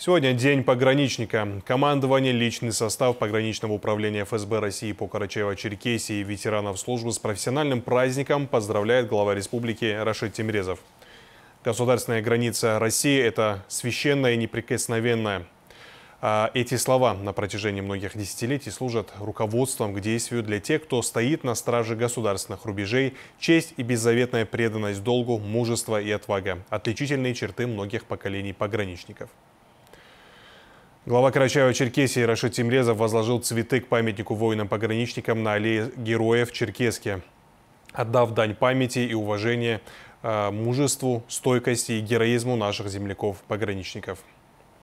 Сегодня день пограничника. Командование, личный состав пограничного управления ФСБ России по Карачаево-Черкесии и ветеранов службы с профессиональным праздником поздравляет глава республики Рашид Тимрезов. Государственная граница России – это священная и неприкосновенная. А эти слова на протяжении многих десятилетий служат руководством к действию для тех, кто стоит на страже государственных рубежей. Честь и беззаветная преданность долгу, мужество и отвага – отличительные черты многих поколений пограничников. Глава Карачаева-Черкесии Рашид Тимрезов возложил цветы к памятнику воинам-пограничникам на аллее героев Черкеске, отдав дань памяти и уважения э, мужеству, стойкости и героизму наших земляков-пограничников.